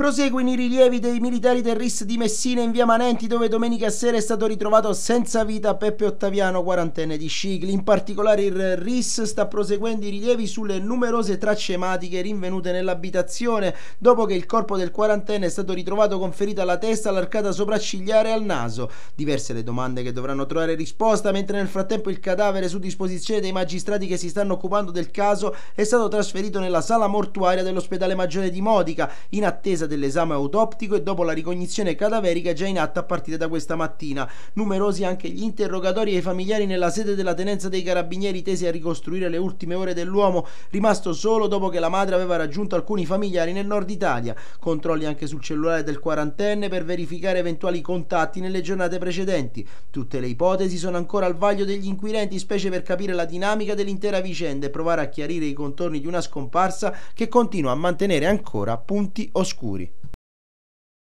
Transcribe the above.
proseguono i rilievi dei militari del RIS di Messina in via Manenti dove domenica sera è stato ritrovato senza vita Peppe Ottaviano, quarantenne di Scicli. In particolare il RIS sta proseguendo i rilievi sulle numerose tracce ematiche rinvenute nell'abitazione dopo che il corpo del quarantenne è stato ritrovato con ferita alla testa, all'arcata sopraccigliare e al naso. Diverse le domande che dovranno trovare risposta mentre nel frattempo il cadavere su disposizione dei magistrati che si stanno occupando del caso è stato trasferito nella sala mortuaria dell'ospedale maggiore di Modica in attesa dell'esame autoptico e dopo la ricognizione cadaverica già in atto a partire da questa mattina. Numerosi anche gli interrogatori e i familiari nella sede della tenenza dei carabinieri tesi a ricostruire le ultime ore dell'uomo, rimasto solo dopo che la madre aveva raggiunto alcuni familiari nel nord Italia. Controlli anche sul cellulare del quarantenne per verificare eventuali contatti nelle giornate precedenti. Tutte le ipotesi sono ancora al vaglio degli inquirenti, specie per capire la dinamica dell'intera vicenda e provare a chiarire i contorni di una scomparsa che continua a mantenere ancora punti oscuri.